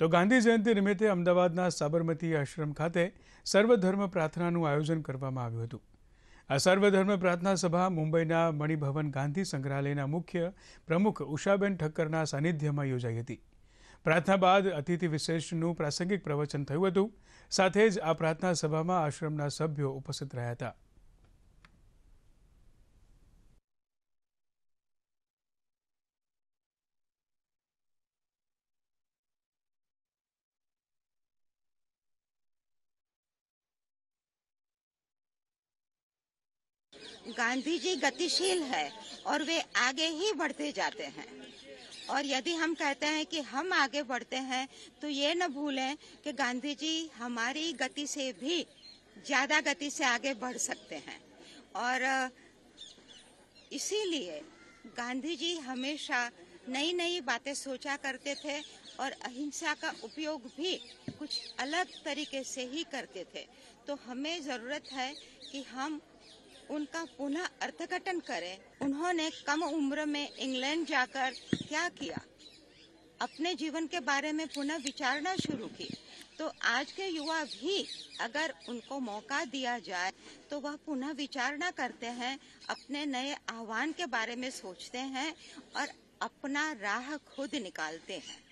તો ગાંધી જયંતિ નિમિત્તે અમદાવાદના સાબરમતી આશ્રમ ખાતે સર્વધર્મ પ્રાર્થનાનું આયોજન કરવામાં આવ્યું હતું આ સર્વધર્મ પ્રાર્થના સભા મુંબઈના મણિભવન ગાંધી સંગ્રહાલયના મુખ્ય પ્રમુખ ઉષાબેન ઠક્કરના સાનિધ્યમાં યોજાઈ હતી પ્રાર્થના બાદ અતિથિ વિશેષનું પ્રાસંગિક પ્રવચન થયું હતું સાથે જ આ પ્રાર્થના સભામાં આશ્રમના સભ્યો ઉપસ્થિત રહ્યા હતા गांधी जी गतिशील है और वे आगे ही बढ़ते जाते हैं और यदि हम कहते हैं कि हम आगे बढ़ते हैं तो ये न भूलें कि गांधी जी हमारी गति से भी ज़्यादा गति से आगे बढ़ सकते हैं और इसीलिए गांधी जी हमेशा नई नई बातें सोचा करते थे और अहिंसा का उपयोग भी कुछ अलग तरीके से ही करते थे तो हमें ज़रूरत है कि हम उनका पुनः अर्थघटन करें उन्होंने कम उम्र में इंग्लैंड जाकर क्या किया अपने जीवन के बारे में पुनः विचारना शुरू की तो आज के युवा भी अगर उनको मौका दिया जाए तो वह पुनः विचारना करते हैं अपने नए आह्वान के बारे में सोचते हैं और अपना राह खुद निकालते हैं